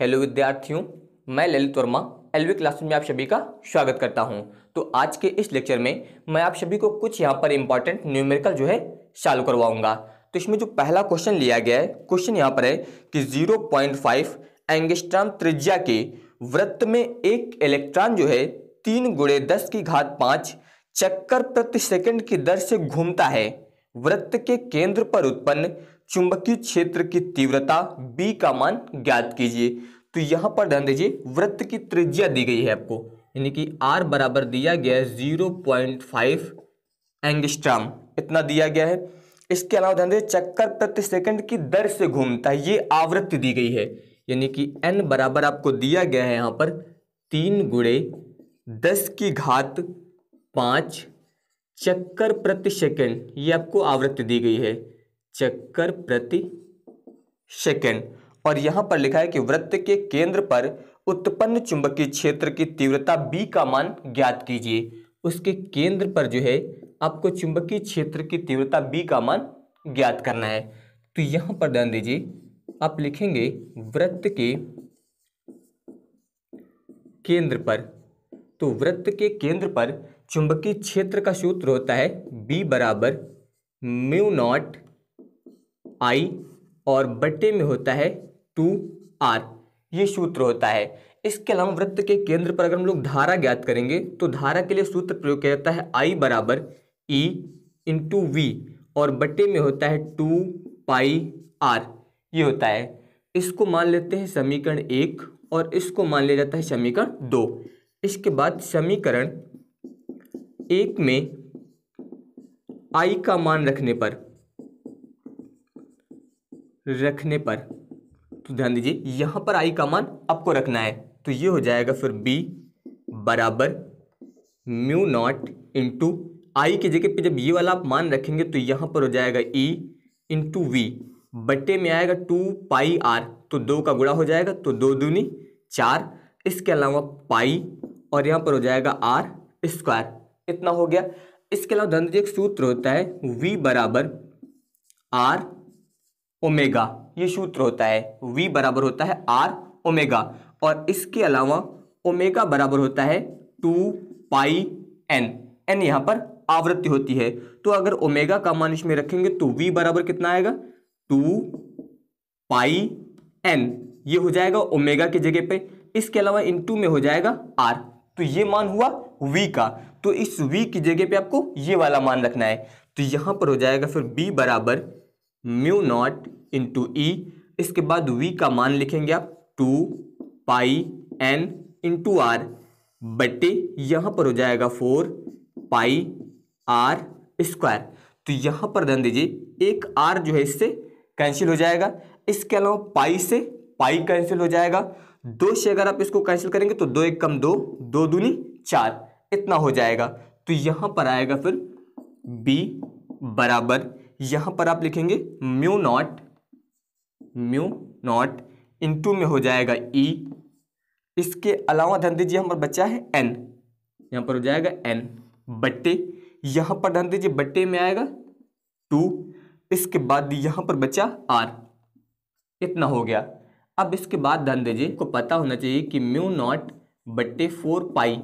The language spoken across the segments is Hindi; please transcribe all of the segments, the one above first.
हेलो विद्यार्थियों मैं ललित वर्मा एलवी क्लासरूम में आप सभी का स्वागत करता हूं तो आज के इस लेक्चर में मैं आप सभी को कुछ यहां पर इम्पॉर्टेंट न्यूमेरिकल जो है सॉल्व करवाऊंगा तो इसमें जो पहला क्वेश्चन लिया गया है क्वेश्चन यहां पर है कि 0.5 पॉइंट त्रिज्या के वृत्त में एक इलेक्ट्रॉन जो है तीन गुड़े दस की घात पाँच चक्कर प्रति सेकेंड की दर से घूमता है वृत्त के केंद्र पर उत्पन्न चुंबकीय क्षेत्र की तीव्रता बी का मान ज्ञात कीजिए तो यहाँ पर ध्यान दीजिए वृत्त की त्रिज्या दी गई है आपको यानी कि आर बराबर दिया गया है जीरो पॉइंट फाइव एंगस्ट्राम इतना दिया गया है इसके अलावा ध्यान दीजिए चक्कर प्रति सेकंड की दर से घूमता है ये आवृत्ति दी गई है यानी कि एन बराबर आपको दिया गया है यहाँ पर तीन गुड़े दस की घात पांच चक्कर प्रति सेकंड ये आपको आवृत्ति दी गई है चक्कर प्रति सेकंड और यहां पर लिखा है कि वृत्त के केंद्र पर उत्पन्न चुंबकीय क्षेत्र की तीव्रता बी का मान ज्ञात कीजिए उसके केंद्र पर जो है आपको चुंबकीय क्षेत्र की तीव्रता बी का मान ज्ञात करना है तो यहां पर ध्यान दीजिए आप लिखेंगे वृत्त के केंद्र पर तो वृत्त के केंद्र पर चुंबकीय क्षेत्र का सूत्र होता है बी बराबर म्यू नॉट आई और बटे में होता है टू आर ये सूत्र होता है इसके अलावा वृत्त के केंद्र पर अगर हम लोग धारा ज्ञात करेंगे तो धारा के लिए सूत्र प्रयोग किया जाता है आई बराबर ई इंटू वी और बटे में होता है टू पाई आर ये होता है इसको मान लेते हैं समीकरण एक और इसको मान लिया जाता है समीकरण दो इसके बाद समीकरण एक में आई का मान रखने पर रखने पर तो ध्यान दीजिए यहां पर आई का मान आपको रखना है तो ये हो जाएगा फिर बी बराबर म्यू नॉट इंटू आई की जगह पे जब ये वाला आप मान रखेंगे तो यहां पर हो जाएगा ई इंटू वी बट्टे में आएगा टू पाई आर तो दो का गुड़ा हो जाएगा तो दो दूनी चार इसके अलावा पाई और यहां पर हो जाएगा आर स्क्वायर इतना हो गया इसके अलावा ध्यान दीजिए एक सूत्र होता है वी बराबर आर ओमेगा ये सूत्र होता है वी बराबर होता है आर ओमेगा और इसके अलावा ओमेगा बराबर होता है टू पाई एन एन यहाँ पर आवृत्ति होती है तो अगर ओमेगा का मान इसमें रखेंगे तो वी बराबर कितना आएगा टू पाई एन ये हो जाएगा ओमेगा की जगह पे इसके अलावा इन टू में हो जाएगा आर तो ये मान हुआ वी का तो इस वी की जगह पे आपको ये वाला मान रखना है तो यहाँ पर हो जाएगा फिर बी बराबर म्यू नॉट टू ई इसके बाद वी का मान लिखेंगे आप two pi N in two R बटे यहाँ पर हो जाएगा फोर पाई आर स्क्वायर तो यहाँ पर ध्यान दीजिए एक आर जो है इससे कैंसिल हो जाएगा इसके अलावा पाई से पाई कैंसिल हो जाएगा दो से अगर आप इसको कैंसिल करेंगे तो दो एक कम दो दो दूनी चार इतना हो जाएगा तो यहाँ पर आएगा फिर बी बराबर यहां पर आप लिखेंगे mu naught mu naught two में हो जाएगा ई e। इसके अलावा ध्यान दीजिए यहाँ पर बच्चा है एन यहां पर हो जाएगा एन बट्टे यहां पर ध्यान दीजिए बट्टे में आएगा टू इसके बाद यहां पर बच्चा आर इतना हो गया अब इसके बाद ध्यान दीजिए को पता होना चाहिए कि म्यू नॉट बट्टे फोर पाई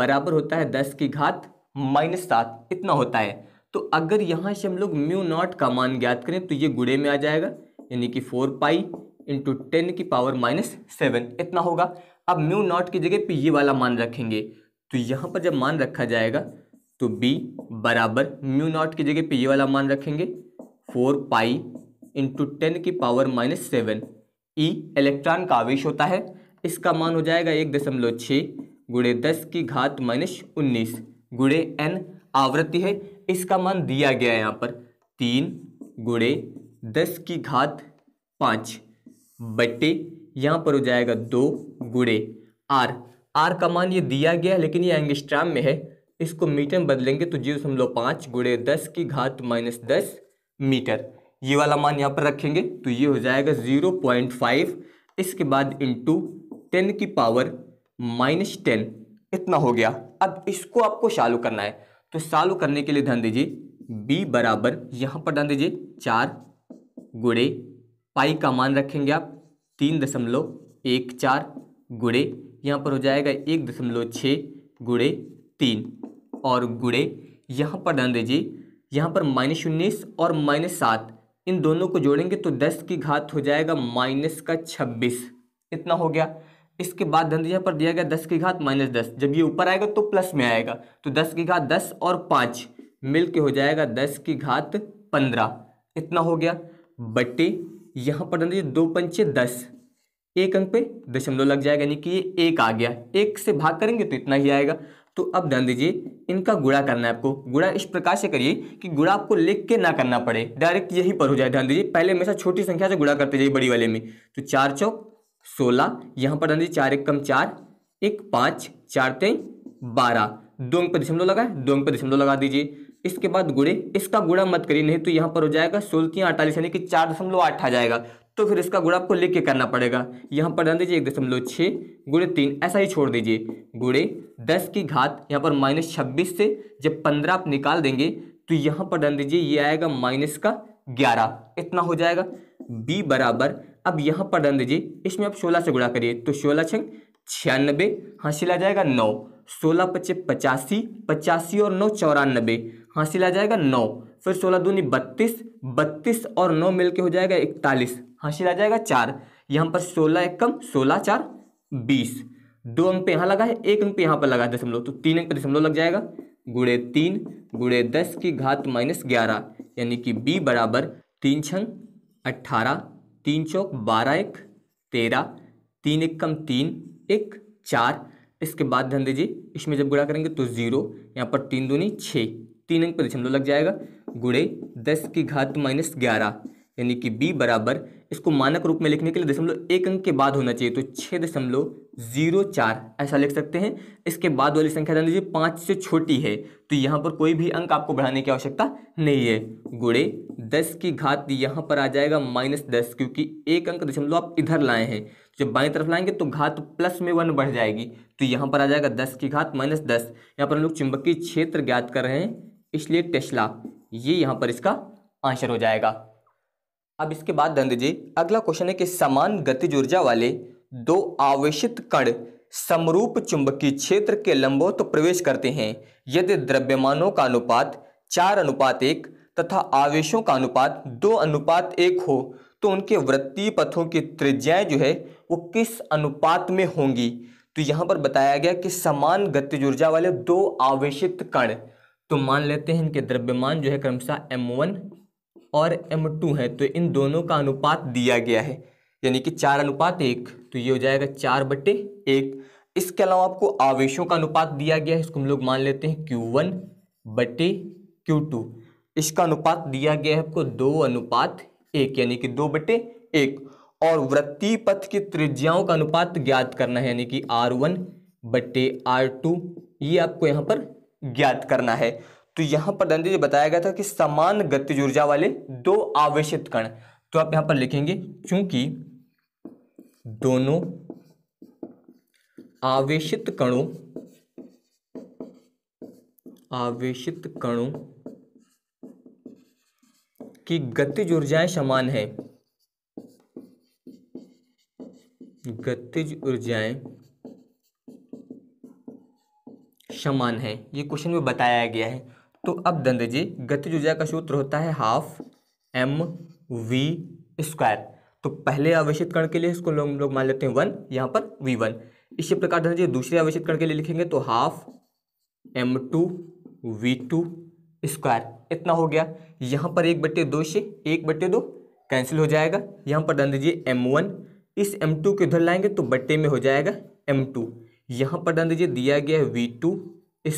बराबर होता है दस की घात माइनस सात इतना होता है तो अगर यहाँ से हम लोग म्यू नॉट का मान ज्ञात करें तो ये गुड़े में आ जाएगा यानी कि फोर पाई इंटू टेन की पावर माइनस सेवन इतना होगा अब म्यू नॉट की जगह पे ये वाला मान रखेंगे तो यहाँ पर जब मान रखा जाएगा तो बी बराबर म्यू नॉट की जगह पे ये वाला मान रखेंगे फोर पाई इंटू टेन की power minus seven E electron का आवेश होता है इसका मान हो जाएगा एक दशमलव छः गुड़े दस की घात माइनस उन्नीस गुड़े एन आवृत्ति है इसका मान दिया गया है यहाँ पर तीन गुड़े दस की घात पाँच बट्टे यहाँ पर हो जाएगा दो गुड़े आर आर का मान ये दिया गया है लेकिन ये एंगस्ट्राम में है इसको मीटर में बदलेंगे तो जीरो दशमलव पाँच गुड़े दस की घात माइनस दस मीटर ये वाला मान यहाँ पर रखेंगे तो ये हो जाएगा जीरो पॉइंट फाइव इसके बाद इंटू टेन की पावर माइनस टेन इतना हो गया अब इसको आपको चालू करना है तो सॉल्व करने के लिए ध्यान दीजिए बी बराबर यहाँ पर ध्यान दीजिए चार गुड़े पाई का मान रखेंगे आप तीन दशमलव एक चार गुड़े यहाँ पर हो जाएगा एक दशमलव छः गुड़े तीन और गुड़े यहाँ पर ध्यान दीजिए यहाँ पर माइनस उन्नीस और माइनस सात इन दोनों को जोड़ेंगे तो दस की घात हो जाएगा माइनस का छब्बीस इतना हो गया इसके बाद धन पर दिया गया दस की घात माइनस दस जब ये ऊपर आएगा तो प्लस में आएगा तो दस की घात दस और पाँच मिल के हो जाएगा दस की घात पंद्रह इतना हो गया बट्टे यहाँ पर धन दो पंचे दस एक अंक पे दशमलव लग जाएगा यानी कि ये एक आ गया एक से भाग करेंगे तो इतना ही आएगा तो अब ध्यान दीजिए इनका गुड़ा करना है आपको गुड़ा इस प्रकार से करिए कि गुड़ा आपको लिख के ना करना पड़े डायरेक्ट यहीं पर हो जाए ध्यान दीजिए पहले हमेशा छोटी संख्या से गुड़ा करते जाइए बड़ी वाले में तो चार चौक सोलह यहाँ पर रहने चार एक कम चार एक पाँच चार तेईस बारह दो अंक पर दशमलव लगाए दो अंक पर दशमलव लगा दीजिए इसके बाद गुड़े इसका गुड़ा मत करिए नहीं तो यहाँ पर हो जाएगा तीन अड़तालीस यानी कि चार दशमलव आठ आ जाएगा तो फिर इसका गुड़ा आपको लिख के करना पड़ेगा यहाँ पर रहने दीजिए एक दशमलव छः गुड़े तीन ऐसा ही छोड़ दीजिए गुड़े दस की घात यहाँ पर माइनस छब्बीस से जब पंद्रह आप निकाल देंगे तो यहाँ पर रहने दीजिए ये आएगा माइनस का ग्यारह इतना हो जाएगा बी बराबर अब यहाँ पर रन दीजिए इसमें आप सोलह से गुणा करिए तो सोलह छंग छियानबे हासिल आ जाएगा नौ सोलह पच्चे पचासी पचासी और नौ चौरानबे हासिल आ जाएगा नौ फिर सोलह दूनी बत्तीस बत्तीस और नौ मिलके हो जाएगा इकतालीस हासिल आ जाएगा चार यहाँ पर सोलह एक कम सोलह चार बीस दो अंक पे यहाँ लगा है एक अंक पे यहाँ पर लगा है दशमलव तो तीन अंक पर दशमलव लग जाएगा गुड़े तीन गुड़े दस की घात माइनस ग्यारह यानी कि बी बराबर तीन छंग अट्ठारह तीन चौक बारह एक तेरह तीन एक कम तीन एक चार इसके बाद ध्यान दीजिए इसमें जब गुणा करेंगे तो जीरो यहाँ पर तीन दूनी छः तीन अंक पर दशमलव लग जाएगा गुड़े दस की घात माइनस ग्यारह यानी कि बी बराबर इसको मानक रूप में लिखने के लिए दशमलव एक अंक के बाद होना चाहिए तो छः दशमलव जीरो चार ऐसा लिख सकते हैं इसके बाद वाली संख्या जान लीजिए पाँच से छोटी है तो यहाँ पर कोई भी अंक आपको बढ़ाने की आवश्यकता नहीं है गुड़े दस की घात यहाँ पर आ जाएगा माइनस दस क्योंकि एक अंक दशमलव आप इधर लाए हैं जब बाएं तरफ लाएंगे तो घात प्लस में वन बढ़ जाएगी तो यहाँ पर आ जाएगा दस की घात माइनस दस यहाँ पर हम लोग चुंबकीय क्षेत्र ज्ञात कर रहे हैं इसलिए टेस्ला ये यहाँ पर इसका आंसर हो जाएगा अब इसके बाद ध्यान जी अगला क्वेश्चन है कि समान गतिज ऊर्जा वाले दो आवेशित कण समरूप चुंबकीय क्षेत्र के लंबो तो प्रवेश करते हैं यदि द्रव्यमानों का अनुपात चार अनुपात एक तथा आवेशों का अनुपात दो अनुपात एक हो तो उनके वृत्तीय पथों की त्रिज्याएं जो है वो किस अनुपात में होंगी तो यहाँ पर बताया गया कि समान गतिज ऊर्जा वाले दो आवेशित कण तो मान लेते हैं इनके द्रव्यमान जो है क्रमशः एम वन और एम टू है तो इन दोनों का अनुपात दिया गया है यानी कि चार अनुपात एक तो ये हो जाएगा चार बटे एक इसके अलावा आपको आवेशों का अनुपात दिया गया है इसको हम लोग मान लेते हैं क्यू वन बटे क्यू टू इसका अनुपात दिया गया है आपको दो अनुपात एक यानी कि दो बटे एक और वृत्ति पथ की त्रिज्याओं का अनुपात ज्ञात करना है यानी कि आर वन बटे आर टू ये आपको यहाँ पर ज्ञात करना है तो यहां पर दंदी बताया गया था कि समान गति ऊर्जा वाले दो आवेश कण तो आप यहां पर लिखेंगे क्योंकि दोनों आवेशित कणों आवेशित कणों की गति ऊर्जाएं समान है गतिज ऊर्जाएं समान है ये क्वेश्चन में बताया गया है तो अब दंद जी गतिज ऊर्जा का सूत्र होता है हाफ एम वी स्क्वायर तो पहले आवेशित कण के लिए इसको लोग लो मान लेते हैं वन यहाँ पर वी वन इसी प्रकार दंद जी दूसरे आवेशित कण के लिए लिखेंगे तो half M two V two square इतना हो गया यहाँ पर एक बट्टे दो से एक बट्टे दो कैंसिल हो जाएगा यहाँ पर दंद जी एम वन इस एम टू के उधर लाएंगे तो बट्टे में हो जाएगा एम टू यहाँ पर दंद जी दिया गया है वी टू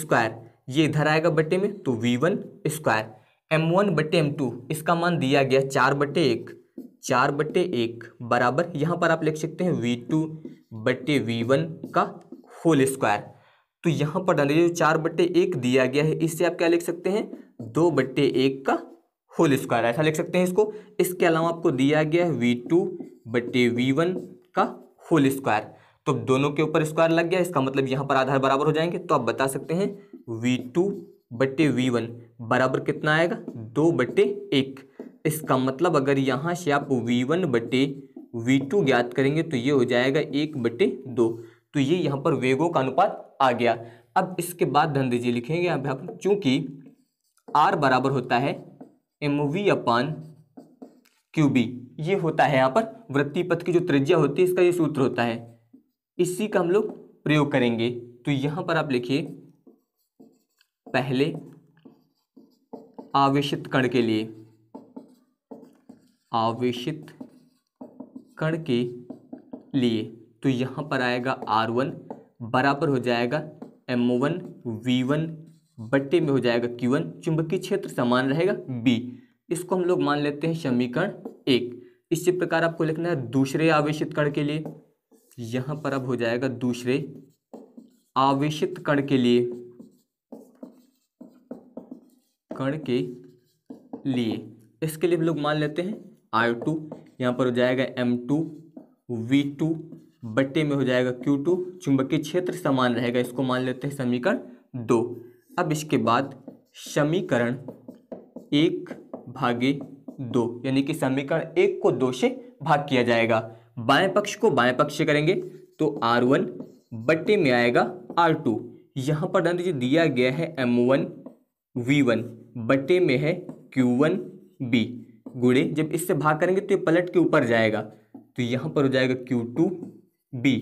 स्क्वायर ये इधर आएगा बटे में तो V one square M one बटे एम टू इसका मान दिया गया चार बटे एक चार बटे एक बराबर यहाँ पर आप लिख सकते हैं वी टू बटे वी वन का होल स्क्वायर तो यहाँ पर जो चार बटे एक दिया गया है इससे आप क्या लिख सकते हैं दो बटे एक का होल स्क्वायर ऐसा लिख सकते हैं इसको इसके अलावा आपको दिया गया है वी टू बटे वी वन का होल स्क्वायर तो दोनों के ऊपर स्क्वायर लग गया इसका मतलब यहाँ पर आधार बराबर हो जाएंगे तो आप बता सकते हैं वी टू बटे वी वन बराबर कितना आएगा दो बटे एक इसका मतलब अगर यहाँ से आप वी वन बटे वी टू ज्ञात करेंगे तो ये हो जाएगा एक बटे दो तो ये यहाँ पर वेगों का अनुपात आ गया अब इसके बाद धन दीजिए लिखेंगे अब यहाँ पर चूँकि आर बराबर होता है M V upon Q B ये होता है यहाँ पर वृत्ति पथ की जो त्रिज्या होती है इसका ये सूत्र होता है इसी का हम लोग प्रयोग करेंगे तो यहां पर आप लिखिए पहले आवेशित कण के लिए आवेशित कण के लिए तो यहां पर आएगा आर वन बराबर हो जाएगा एम वन वी वन बट्टे में हो जाएगा क्यू वन चुंबकीय क्षेत्र समान रहेगा बी इसको हम लोग मान लेते हैं समीकरण एक इसी प्रकार आपको लिखना है दूसरे आवेशित कण के लिए यहाँ पर अब हो जाएगा दूसरे आवेशित कण के लिए कण के लिए इसके लिए हम लोग मान लेते हैं आयो टू यहां पर हो जाएगा एम टू वी टू बट्टे में हो जाएगा क्यू टू चुंबकीय क्षेत्र समान रहेगा इसको मान लेते हैं समीकरण दो अब इसके बाद समीकरण एक भागे दो यानी कि समीकरण एक को दो से भाग किया जाएगा बाएं पक्ष को बाएं पक्ष से करेंगे तो आर वन बट्टे में आएगा आर टू यहाँ पर दंड दिया गया है एम वन वी वन बट्टे में है क्यू वन बी गुड़े जब इससे भाग करेंगे तो ये पलट के ऊपर जाएगा तो यहाँ पर हो जाएगा क्यू टू बी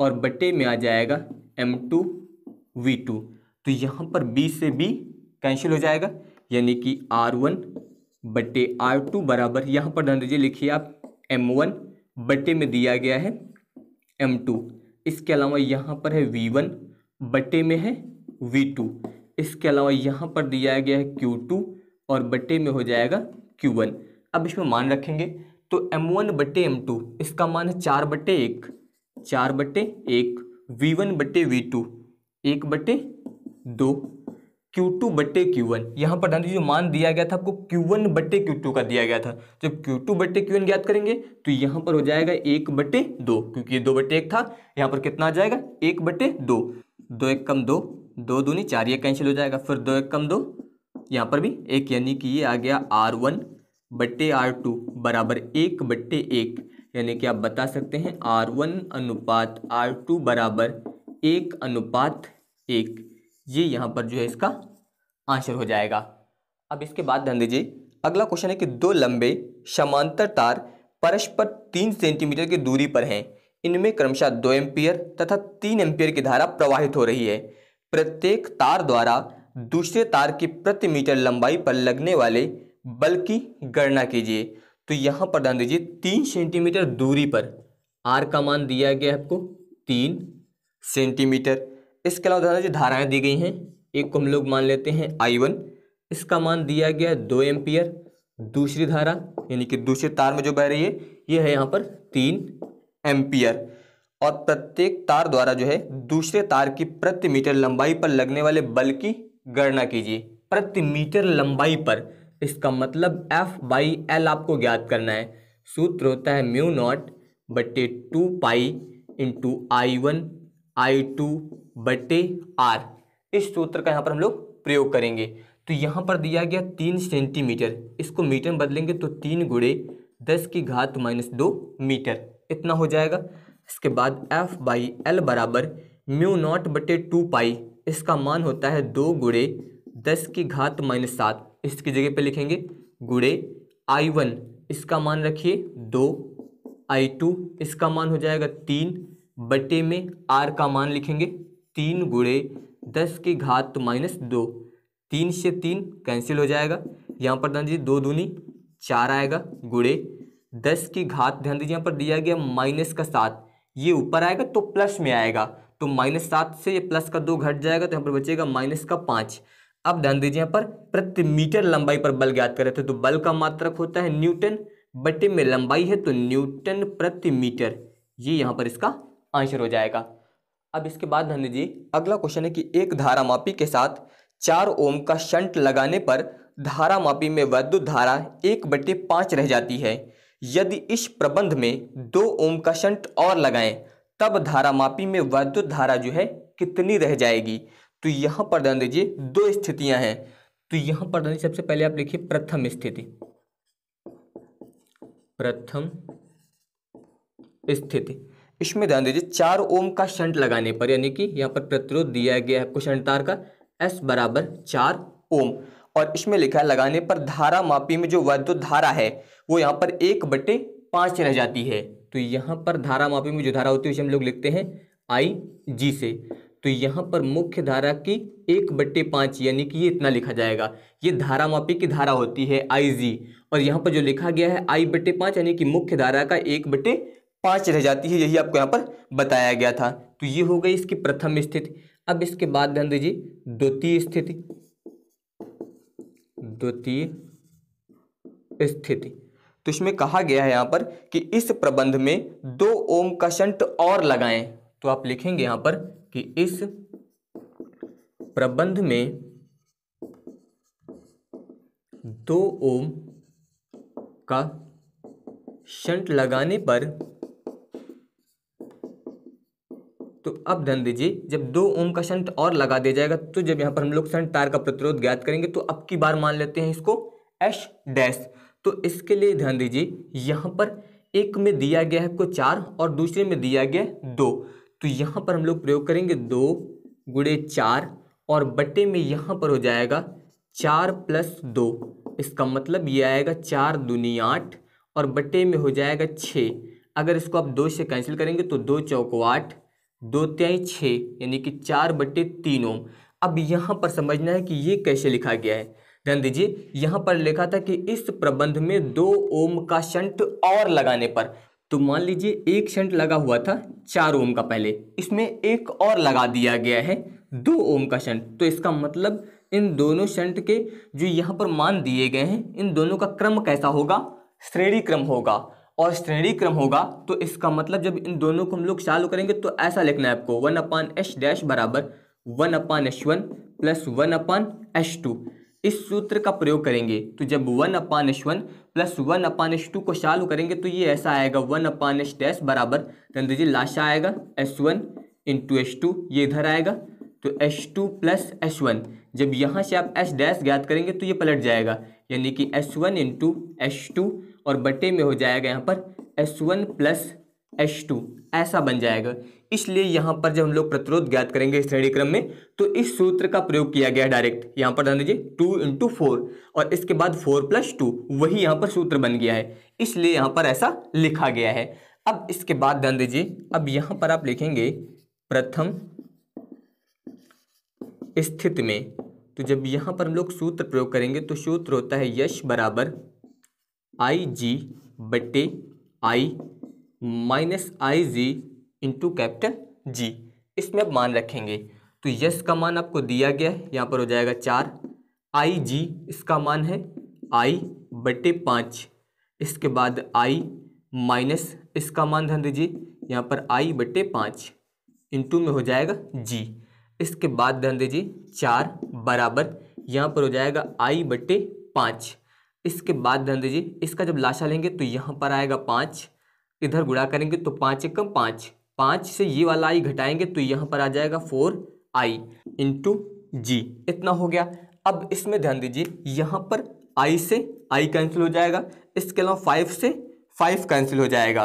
और बट्टे में आ जाएगा एम टू वी टू तो यहाँ पर बी से बी कैंसिल हो जाएगा यानी कि आर वन बट्टे आर टू बराबर यहाँ पर ध्यान दीजिए लिखिए आप एम वन बटे में दिया गया है एम टू इसके अलावा यहाँ पर है वी वन बटे में है वी टू इसके अलावा यहाँ पर दिया गया है क्यू टू और बटे में हो जाएगा क्यू वन अब इसमें मान रखेंगे तो एम वन बटे एम टू इसका मान है चार बटे एक चार बटे एक वी वन बटे वी टू एक बटे दो क्यू टू बट्टे क्यू वन यहाँ पर ध्यान दीजिए मान दिया गया था आपको क्यू वन बट्टे क्यू टू का दिया गया था जब क्यू टू बट्टे क्यू वन ज्ञात करेंगे तो यहाँ पर हो जाएगा एक बट्टे दो क्योंकि ये दो बट्टे एक था यहाँ पर कितना आ जाएगा एक बट्टे दो दो एक कम दो दो दूनी चार ये कैंसिल हो जाएगा फिर दो एक कम दो यहाँ पर भी एक यानी कि ये आ गया आर वन बट्टे आर टू बराबर एक बट्टे एक यानी कि आप बता सकते हैं आर वन अनुपात आर टू बराबर एक अनुपात एक ये यहाँ पर जो है इसका आंसर हो जाएगा अब इसके बाद ध्यान दीजिए अगला क्वेश्चन है कि दो लंबे समांतर तार परस्पर तीन सेंटीमीटर की दूरी पर हैं इनमें क्रमशः दो एम्पियर तथा तीन एम्पियर की धारा प्रवाहित हो रही है प्रत्येक तार द्वारा दूसरे तार की प्रति मीटर लंबाई पर लगने वाले बल की गणना कीजिए तो यहाँ पर ध्यान दीजिए तीन सेंटीमीटर दूरी पर आर का मान दिया गया आपको तीन सेंटीमीटर इसके अलावा दादा जी धाराएं दी गई हैं एक को हम लोग मान लेते हैं आई वन इसका मान दिया गया है दो एम्पियर दूसरी धारा यानी कि दूसरे तार में जो बह रही है ये है यहाँ पर तीन एम्पियर और प्रत्येक तार द्वारा जो है दूसरे तार की प्रति मीटर लंबाई पर लगने वाले बल की गणना कीजिए प्रति मीटर लंबाई पर इसका मतलब एफ बाई एल आपको ज्ञात करना है सूत्र होता है म्यू नॉट बटे two pi into I one I two बटे आर इस सूत्र का यहाँ पर हम लोग प्रयोग करेंगे तो यहाँ पर दिया गया तीन सेंटीमीटर इसको मीटर में बदलेंगे तो तीन गुड़े दस की घात माइनस दो मीटर इतना हो जाएगा इसके बाद एफ बाई एल बराबर म्यू नॉट बटे टू पाई इसका मान होता है दो गुड़े दस की घात माइनस सात इसकी जगह पे लिखेंगे गुड़े आई वन इसका मान रखिए दो आई टू इसका मान हो जाएगा तीन बटे में आर का मान लिखेंगे तीन गुड़े दस की घात तो माइनस दो तीन से तीन कैंसिल हो जाएगा यहाँ पर ध्यान दीजिए दो दूनी चार आएगा गुड़े दस की घात ध्यान दीजिए यहाँ पर दिया गया माइनस का सात ये ऊपर आएगा तो प्लस में आएगा तो माइनस सात से ये प्लस का दो घट जाएगा तो यहाँ पर बचेगा माइनस का पाँच अब ध्यान दीजिए यहाँ पर प्रति मीटर लंबाई पर बल ज्ञात कर रहे थे तो बल का मात्रक होता है न्यूटन बटे में लंबाई है तो न्यूटन प्रति मीटर ये यहाँ पर इसका आंसर हो जाएगा अब इसके बाद नंद जी अगला क्वेश्चन है कि एक धारा मापी के साथ चार ओम का शंट लगाने पर धारा मापी में वैद्युत धारा एक बटे पाँच रह जाती है यदि इस प्रबंध में दो ओम का शंट और लगाएं तब धारा मापी में वैद्युत धारा जो है कितनी रह जाएगी तो यहाँ पर ध्यान दीजिए दो स्थितियाँ हैं तो यहाँ पर ध्यान सबसे पहले आप लिखिए प्रथम स्थिति प्रथम स्थिति इसमें ध्यान दीजिए चार ओम का शंट लगाने पर यानी कि यहाँ पर प्रतिरोध दिया गया है आपको शंट तार का एस बराबर चार ओम और इसमें लिखा है लगाने पर धारा मापी में जो वैद्युत धारा है वो यहाँ पर एक बटे पाँच रह जाती है तो यहाँ पर धारा मापी में जो धारा होती है उसे हम लोग लिखते हैं आई जी से तो यहाँ पर मुख्य धारा की एक बट्टे पाँच यानी कि ये इतना लिखा जाएगा ये धारा मापी की धारा होती है आई जी और यहाँ पर जो लिखा गया है आई बट्टे पाँच यानी कि मुख्य धारा का एक बट्टे पांच रह जाती है यही आपको यहाँ पर बताया गया था तो ये हो गई इसकी प्रथम स्थिति अब इसके बाद ध्यान दीजिए द्वितीय स्थिति द्वितीय स्थिति तो इसमें कहा गया है यहाँ पर कि इस प्रबंध में दो ओम का शंट और लगाएं तो आप लिखेंगे यहां पर कि इस प्रबंध में दो ओम का शंट लगाने पर तो अब ध्यान दीजिए जब दो ओम का शंट और लगा दिया जाएगा तो जब यहाँ पर हम लोग शंट तार का प्रतिरोध ज्ञात करेंगे तो अब की बार मान लेते हैं इसको एस डैश तो इसके लिए ध्यान दीजिए यहाँ पर एक में दिया गया है को चार और दूसरे में दिया गया है दो तो यहाँ पर हम लोग प्रयोग करेंगे दो गुड़े चार और बटे में यहाँ पर हो जाएगा चार प्लस दो इसका मतलब ये आएगा चार दूनी आठ और बटे में हो जाएगा छः अगर इसको आप दो से कैंसिल करेंगे तो दो चौको आठ दो त्याई छः यानी कि चार बट्टे तीन ओम अब यहाँ पर समझना है कि ये कैसे लिखा गया है ध्यान दीजिए यहाँ पर लिखा था कि इस प्रबंध में दो ओम का शंट और लगाने पर तो मान लीजिए एक शंट लगा हुआ था चार ओम का पहले इसमें एक और लगा दिया गया है दो ओम का शंट तो इसका मतलब इन दोनों शंट के जो यहाँ पर मान दिए गए हैं इन दोनों का क्रम कैसा होगा श्रेणी क्रम होगा और श्रेणी क्रम होगा तो इसका मतलब जब इन दोनों को हम लोग चालू करेंगे तो ऐसा लिखना है आपको वन अपान एच डैश बराबर one upon H one plus one upon H two इस सूत्र का प्रयोग करेंगे तो जब one upon H one plus one upon H two को चालू करेंगे तो ये ऐसा आएगा वन अपान एच डैश बराबर रहने दीजिए लाशा आएगा S one two H two ये इधर आएगा तो S two plus S one जब यहाँ से आप एस डैश ज्ञात करेंगे तो ये पलट जाएगा यानी कि S one into S two और बटे में हो जाएगा यहाँ पर S one plus S two ऐसा बन जाएगा इसलिए यहाँ पर जब हम लोग प्रतिरोध ज्ञात करेंगे इस श्रेणी क्रम में तो इस सूत्र का प्रयोग किया गया डायरेक्ट यहाँ पर ध्यान दीजिए टू इंटू फोर और इसके बाद फोर प्लस टू वही यहाँ पर सूत्र बन गया है इसलिए यहाँ पर ऐसा लिखा गया है अब इसके बाद ध्यान दीजिए अब यहाँ पर आप लिखेंगे प्रथम स्थिति में तो जब यहाँ पर हम लोग सूत्र प्रयोग करेंगे तो सूत्र होता है यश बराबर आई जी बटे I minus I G into capital G इसमें मान रखेंगे तो यस का मान आपको दिया गया है यहाँ पर हो जाएगा चार आई जी इसका मान है आई बटे पाँच इसके बाद आई माइनस इसका मान ध्यान दीजिए यहाँ पर आई बटे पाँच इंटू में हो जाएगा जी इसके बाद ध्यान दीजिए चार बराबर यहाँ पर हो जाएगा आई बटे पाँच इसके बाद ध्यान दीजिए इसका जब लाशा लेंगे तो यहाँ पर आएगा पाँच इधर गुड़ा करेंगे तो पाँच एक कम पाँच पाँच से ये वाला आई घटाएंगे तो यहाँ पर आ जाएगा फोर आई इंटू जी इतना हो गया अब इसमें ध्यान दीजिए यहाँ पर आई से आई कैंसिल हो जाएगा इसके अलावा फाइव से फाइव कैंसिल हो जाएगा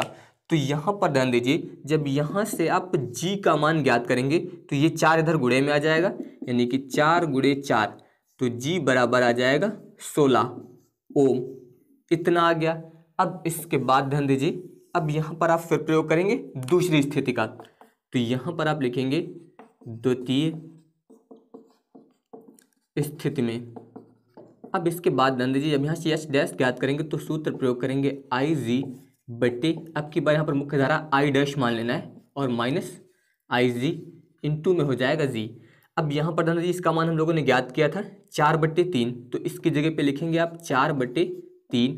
तो यहाँ पर ध्यान दीजिए जब यहाँ से आप जी का मान ज्ञात करेंगे तो ये चार इधर गुड़े में आ जाएगा यानी कि चार गुड़े चार तो जी बराबर आ जाएगा सोलह ओम इतना आ गया अब इसके बाद ध्यान दीजिए अब यहाँ पर आप फिर प्रयोग करेंगे दूसरी स्थिति का तो यहाँ पर आप लिखेंगे द्वितीय स्थिति में अब इसके बाद ध्यान दीजिए जब यहाँ से एच डैश ज्ञात करेंगे तो सूत्र प्रयोग करेंगे आई जी बटे अब की बार यहाँ पर मुख्य धारा आई डैश मान लेना है और माइनस आई जी इंटू में हो जाएगा जी अब यहाँ पर ध्यान इसका मान हम लोगों ने ज्ञात किया था चार बट्टे तीन तो इसकी जगह पे लिखेंगे आप चार बट्टे तीन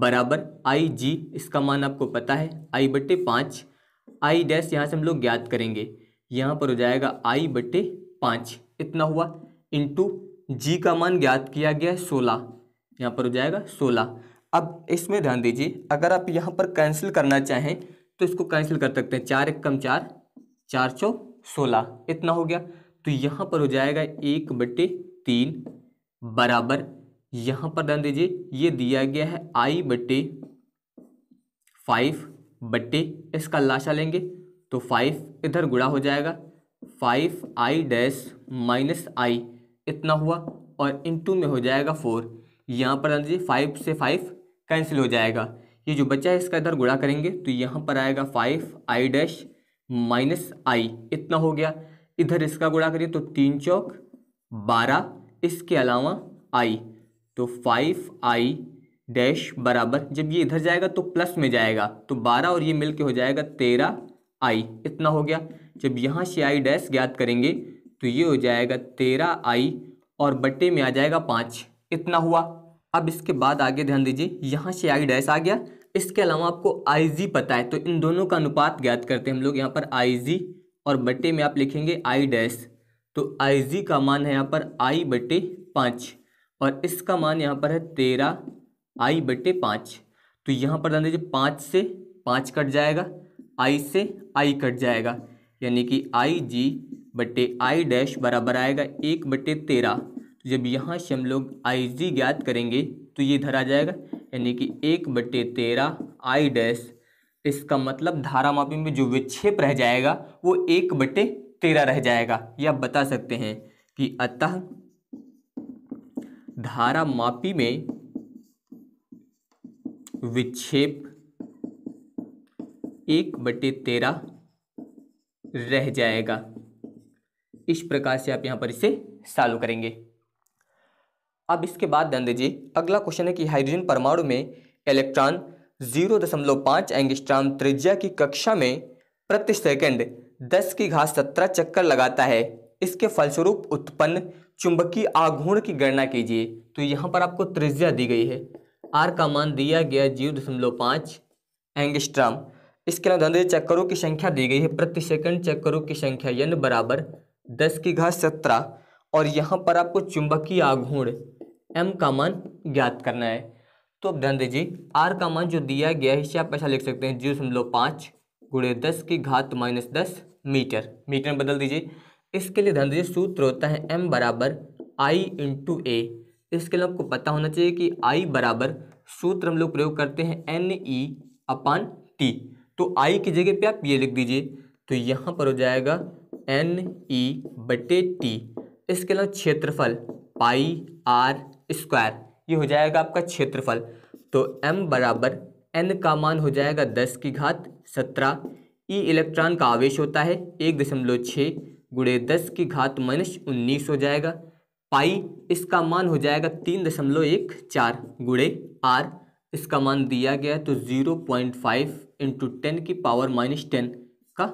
बराबर आई जी इसका मान आपको पता है आई बट्टे पाँच आई डैश यहाँ से हम लोग ज्ञात करेंगे यहाँ पर हो जाएगा आई बट्टे पाँच इतना हुआ इंटू जी का मान ज्ञात किया गया है सोलह यहाँ पर हो जाएगा सोलह अब इसमें ध्यान दीजिए अगर आप यहाँ पर कैंसिल करना चाहें तो इसको कैंसिल कर सकते हैं चार एक कम चार चार सौ सोलह इतना हो गया तो यहाँ पर हो जाएगा एक बटे तीन बराबर यहाँ पर ध्यान दीजिए ये दिया गया है आई बटे फाइव बटे इसका लाशा लेंगे तो फाइव इधर गुड़ा हो जाएगा five I dash minus I इतना हुआ और इन टू में हो जाएगा फोर यहाँ पर ध्यान दीजिए फाइव से फाइव कैंसिल हो जाएगा ये जो बच्चा है इसका इधर गुड़ा करेंगे तो यहाँ पर आएगा five I dash minus I इतना हो गया इधर इसका गुणा करिए तो तीन चौक बारह इसके अलावा आई तो फाइव आई डैश बराबर जब ये इधर जाएगा तो प्लस में जाएगा तो बारह और ये मिल हो जाएगा तेरह आई इतना हो गया जब यहाँ से आई डैश ज्ञात करेंगे तो ये हो जाएगा तेरह आई और बट्टे में आ जाएगा पाँच इतना हुआ अब इसके बाद आगे ध्यान दीजिए यहाँ से आई डैश आ गया इसके अलावा आपको आई जी पता है तो इन दोनों का अनुपात ज्ञात करते हैं हम लोग यहाँ पर आई जी और बटे में आप लिखेंगे आई डैश तो आई जी का मान है यहाँ पर आई बटे पाँच और इसका मान यहाँ पर है तेरह आई बटे पाँच तो यहाँ पर ध्यान दीजिए पाँच से पाँच कट जाएगा आई से आई कट जाएगा यानी कि आई जी बटे आई डैश बराबर आएगा एक बटे तेरह तो जब यहाँ से हम लोग आई जी ज्ञात करेंगे तो ये धरा जाएगा यानी कि एक बटे तेरह आई डैश इसका मतलब धारा मापी में जो विक्षेप रह जाएगा वो एक बटे तेरह रह जाएगा यह बता सकते हैं कि अतः धारा मापी में विक्षेप एक बटे तेरह रह जाएगा इस प्रकार से आप यहां पर इसे सॉल्व करेंगे अब इसके बाद ध्यान दीजिए अगला क्वेश्चन है कि हाइड्रोजन परमाणु में इलेक्ट्रॉन जीरो दशमलव पाँच एंगस्ट्राम त्रिज्या की कक्षा में प्रति सेकंड दस की घास सत्रह चक्कर लगाता है इसके फलस्वरूप उत्पन्न चुंबकीय आघूर्ण की गणना कीजिए तो यहाँ पर आपको त्रिज्या दी गई है आर का मान दिया गया जीरो दशमलव पाँच एंगस्ट्राम इसके अलावा चक्करों की संख्या दी गई है प्रति सेकंड चक्करों की संख्या यन बराबर दस की घास सत्रह और यहाँ पर आपको चुंबकीय आघूर्ण एम का मान ज्ञात करना है तो अब ध्यान दीजिए आर का मान जो दिया गया है इससे आप ऐसा लिख सकते हैं जीरो दशमलव पाँच गुड़े दस की घात माइनस दस मीटर मीटर में बदल दीजिए इसके लिए ध्यान दीजिए सूत्र होता है एम बराबर आई इंटू ए इसके लिए आपको पता होना चाहिए कि आई बराबर सूत्र हम लोग प्रयोग करते हैं N E e upon T तो आई की जगह पे आप ये लिख दीजिए तो यहाँ पर हो जाएगा एन ई e बटे टी इसके अलावा क्षेत्रफल पाई आर स्क्वायर ये हो जाएगा आपका क्षेत्रफल तो m बराबर n का मान हो जाएगा दस की घात सत्रह ई e इलेक्ट्रॉन का आवेश होता है एक दशमलव छः गुड़े दस की घात माइनस उन्नीस हो जाएगा पाई इसका मान हो जाएगा तीन दशमलव एक चार गुड़े आर इसका मान दिया गया तो zero point five into ten की पावर माइनस टेन का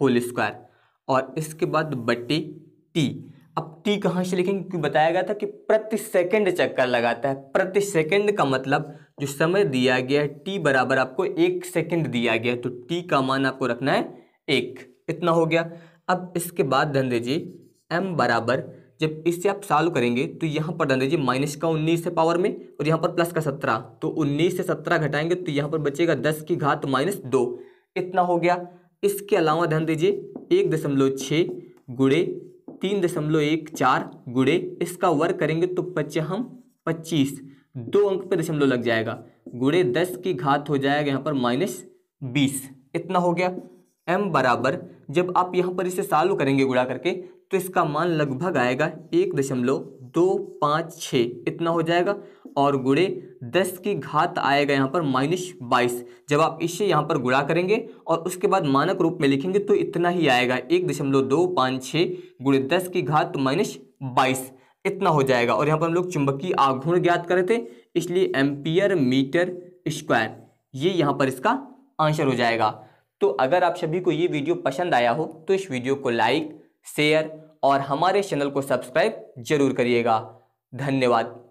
होल स्क्वायर और इसके बाद बट्टी टी अब टी कहाँ से लिखेंगे क्योंकि बताया गया था कि प्रति सेकंड चक्कर लगाता है प्रति सेकंड का मतलब जो समय दिया गया है टी बराबर आपको एक सेकंड दिया गया तो टी का मान आपको रखना है एक इतना हो गया अब इसके बाद धन दीजिए एम बराबर जब इससे आप सॉल्व करेंगे तो यहाँ पर धन दीजिए माइनस का उन्नीस है पावर में और यहाँ पर प्लस का सत्रह तो उन्नीस से सत्रह घटाएंगे तो यहाँ पर बचेगा दस की घात माइनस दो इतना हो गया इसके अलावा धन दीजिए एक दशमलव छः गुड़े तीन दशमलव एक चार गुड़े इसका वर्ग करेंगे तो पचहम पच्चीस दो अंक पे दशमलव लग जाएगा गुड़े दस की घात हो जाएगा यहाँ पर माइनस बीस इतना हो गया एम बराबर जब आप यहाँ पर इसे सालू करेंगे गुड़ा करके तो इसका मान लगभग आएगा एक दशमलव दो पाँच छः इतना हो जाएगा और गुड़े दस की घात आएगा यहाँ पर माइनस बाईस जब आप इससे यहाँ पर गुड़ा करेंगे और उसके बाद मानक रूप में लिखेंगे तो इतना ही आएगा एक दशमलव दो पाँच छः गुड़े दस की घात माइनस बाईस इतना हो जाएगा और यहाँ पर हम लोग चुंबकीय आघूर्ण ज्ञात करे थे इसलिए एम्पियर मीटर स्क्वायर ये यहाँ पर इसका आंसर हो जाएगा तो अगर आप सभी को ये वीडियो पसंद आया हो तो इस वीडियो को लाइक शेयर और हमारे चैनल को सब्सक्राइब जरूर करिएगा धन्यवाद